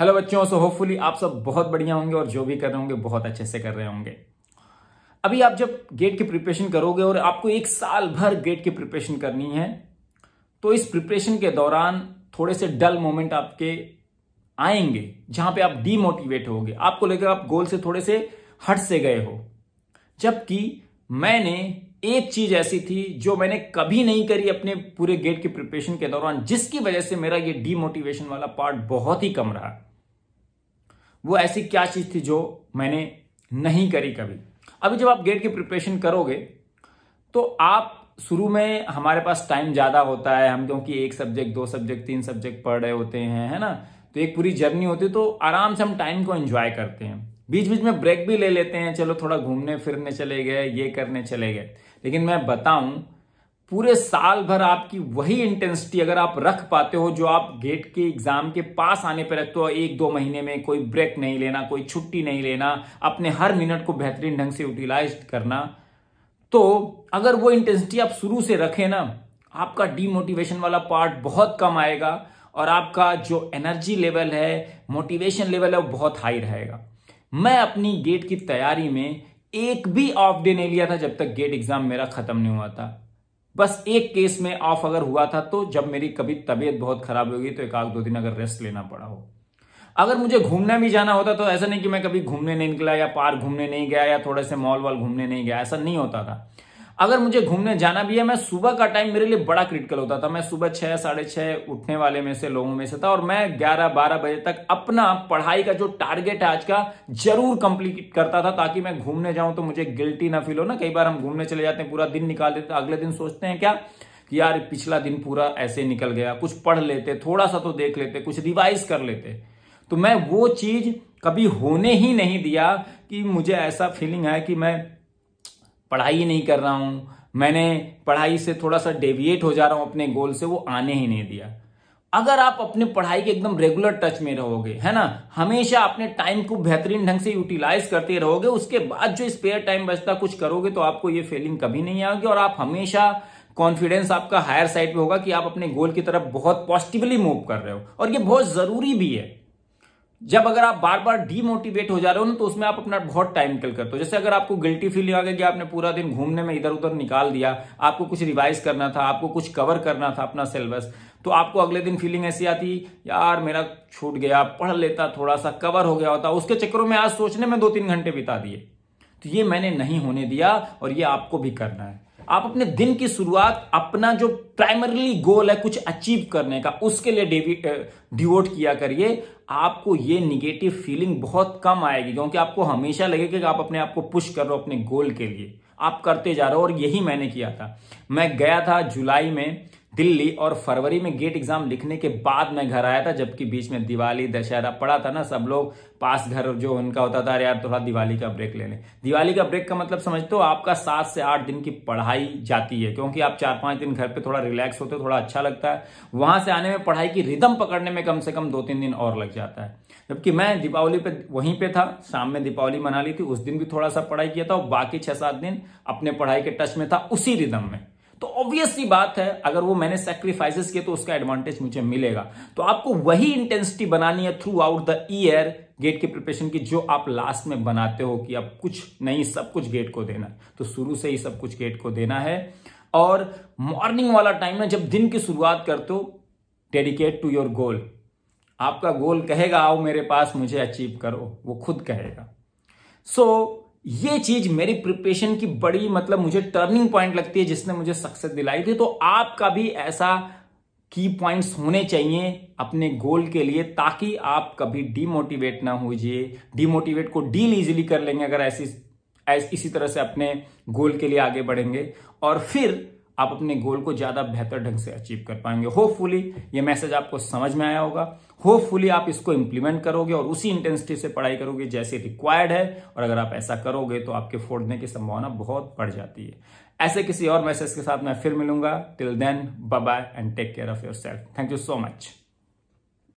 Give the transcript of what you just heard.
hello बच्चों so hopefully आप सब बहुत बढ़िया होंगे और जो भी कर रहे होंगे बहुत अच्छे से कर रहे होंगे अभी आप जब गेट की प्रिपरेशन करोगे और आपको एक साल भर गेट की प्रिपरेशन करनी है तो इस प्रिपरेशन के दौरान थोड़े से डल मोमेंट आपके आएंगे जहां पे आप डीमोटिवेट होगे आपको लगेगा आप गोल से थोड़े से हट से गए हो जबकि मैंने एक चीज ऐसी थी जो मैंने कभी नहीं करी अपने पूरे गेट के प्रिपरेशन के दौरान जिसकी वजह से मेरा ये डीमोटिवेशन वाला पार्ट बहुत ही कम रहा वो ऐसी क्या चीज़ थी जो मैंने नहीं करी कभी अभी जब आप गेट की प्रिपरेशन करोगे तो आप शुरू में हमारे पास टाइम ज़्यादा होता है हम क्योंकि एक सब्जेक्ट दो सब्जेक्ट तीन सब्जेक्ट पढ़ रहे होते हैं है ना तो एक पूरी जर्नी होती है तो आराम से हम टाइम को एंजॉय करते हैं बीच बीच में ब्रेक भी ले लेते हैं चलो थोड़ा घूमने फिरने चले गए ये करने चले गए लेकिन मैं बताऊं पूरे साल भर आपकी वही इंटेंसिटी अगर आप रख पाते हो जो आप गेट के एग्जाम के पास आने पर रखते हो एक दो महीने में कोई ब्रेक नहीं लेना कोई छुट्टी नहीं लेना अपने हर मिनट को बेहतरीन ढंग से यूटिलाइज करना तो अगर वो इंटेंसिटी आप शुरू से रखें ना आपका डीमोटिवेशन वाला पार्ट बहुत कम आएगा और आपका जो एनर्जी लेवल है मोटिवेशन लेवल है वो बहुत हाई रहेगा मैं अपनी गेट की तैयारी में एक भी ऑफ डे नहीं लिया था जब तक गेट एग्जाम मेरा खत्म नहीं हुआ था बस एक केस में ऑफ अगर हुआ था तो जब मेरी कभी तबीयत बहुत खराब होगी तो एक आध दो दिन अगर रेस्ट लेना पड़ा हो अगर मुझे घूमना भी जाना होता तो ऐसा नहीं कि मैं कभी घूमने नहीं निकला या पार्क घूमने नहीं गया या थोड़े से मॉल वॉल घूमने नहीं गया ऐसा नहीं होता था अगर मुझे घूमने जाना भी है मैं सुबह का टाइम मेरे लिए बड़ा क्रिटिकल होता था मैं सुबह छह साढ़े छह उठने वाले में से लोगों में से था और मैं ग्यारह बारह बजे तक अपना पढ़ाई का जो टारगेट है आज का जरूर कंप्लीट करता था ताकि मैं घूमने जाऊं तो मुझे गिल्टी ना फील हो ना कई बार हम घूमने चले जाते हैं पूरा दिन निकाल देते अगले दिन सोचते हैं क्या कि यार पिछला दिन पूरा ऐसे निकल गया कुछ पढ़ लेते थोड़ा सा तो देख लेते कुछ रिवाइज कर लेते तो मैं वो चीज कभी होने ही नहीं दिया कि मुझे ऐसा फीलिंग है कि मैं पढ़ाई नहीं कर रहा हूं मैंने पढ़ाई से थोड़ा सा डेविएट हो जा रहा हूं अपने गोल से वो आने ही नहीं दिया अगर आप अपने पढ़ाई के एकदम रेगुलर टच में रहोगे है ना हमेशा अपने टाइम को बेहतरीन ढंग से यूटिलाइज करते रहोगे उसके बाद जो स्पेयर टाइम बचता कुछ करोगे तो आपको ये फीलिंग कभी नहीं आएगी और आप हमेशा कॉन्फिडेंस आपका हायर साइड पे होगा कि आप अपने गोल की तरफ बहुत पॉजिटिवली मूव कर रहे हो और ये बहुत जरूरी भी है जब अगर आप बार बार डीमोटिवेट हो जा रहे हो ना तो उसमें आप अपना बहुत टाइम निकल करते हो जैसे अगर आपको गिल्टी फीलिंग आ गया कि आपने पूरा दिन घूमने में इधर उधर निकाल दिया आपको कुछ रिवाइज करना था आपको कुछ कवर करना था अपना सिलेबस तो आपको अगले दिन फीलिंग ऐसी आती यार मेरा छूट गया पढ़ लेता थोड़ा सा कवर हो गया होता उसके चक्करों में आज सोचने में दो तीन घंटे बिता दिए तो ये मैंने नहीं होने दिया और ये आपको भी करना है आप अपने दिन की शुरुआत अपना जो प्राइमरली गोल है कुछ अचीव करने का उसके लिए डिवोट किया करिए आपको ये निगेटिव फीलिंग बहुत कम आएगी क्योंकि आपको हमेशा लगेगा कि आप अपने आप को पुश कर रहे हो अपने गोल के लिए आप करते जा रहे हो और यही मैंने किया था मैं गया था जुलाई में दिल्ली और फरवरी में गेट एग्जाम लिखने के बाद मैं घर आया था जबकि बीच में दिवाली दशहरा पड़ा था ना सब लोग पास घर जो उनका होता था यार थोड़ा दिवाली का ब्रेक ले लें दिवाली का ब्रेक का मतलब समझ तो आपका सात से आठ दिन की पढ़ाई जाती है क्योंकि आप चार पांच दिन घर पे थोड़ा रिलैक्स होते हो थोड़ा अच्छा लगता है वहां से आने में पढ़ाई की रिदम पकड़ने में कम से कम दो तीन दिन और लग जाता है जबकि मैं दीपावली पे वहीं पे था शाम में दीपावली मना ली थी उस दिन भी थोड़ा सा पढ़ाई किया था और बाकी छह सात दिन अपने पढ़ाई के टच में था उसी रिदम में तो ऑब्वियसली बात है अगर वो मैंने सेक्रीफाइसेस किए तो उसका एडवांटेज मुझे मिलेगा तो आपको वही इंटेंसिटी बनानी है throughout the year GATE की प्रिपरेशन की जो आप लास्ट में बनाते हो कि अब कुछ नहीं सब कुछ गेट को देना तो शुरू से ही सब कुछ गेट को देना है और मॉर्निंग वाला टाइम में जब दिन की शुरुआत करते हो डेडिकेट टू योर गोल आपका गोल कहेगा आओ मेरे पास मुझे अचीव करो वो खुद कहेगा सो so, ये चीज मेरी प्रिपरेशन की बड़ी मतलब मुझे टर्निंग पॉइंट लगती है जिसने मुझे सक्सेस दिलाई थी तो आपका भी ऐसा की पॉइंट्स होने चाहिए अपने गोल के लिए ताकि आप कभी डीमोटिवेट ना हो जाइए डीमोटिवेट को डील इजीली कर लेंगे अगर ऐसी ऐस, इसी तरह से अपने गोल के लिए आगे बढ़ेंगे और फिर आप अपने गोल को ज्यादा बेहतर ढंग से अचीव कर पाएंगे होपफुली ये मैसेज आपको समझ में आया होगा होपफुली आप इसको इंप्लीमेंट करोगे और उसी इंटेंसिटी से पढ़ाई करोगे जैसे रिक्वायर्ड है और अगर आप ऐसा करोगे तो आपके फोड़ने की संभावना बहुत बढ़ जाती है ऐसे किसी और मैसेज के साथ मैं फिर मिलूंगा till then bye bye and take care of yourself thank you so much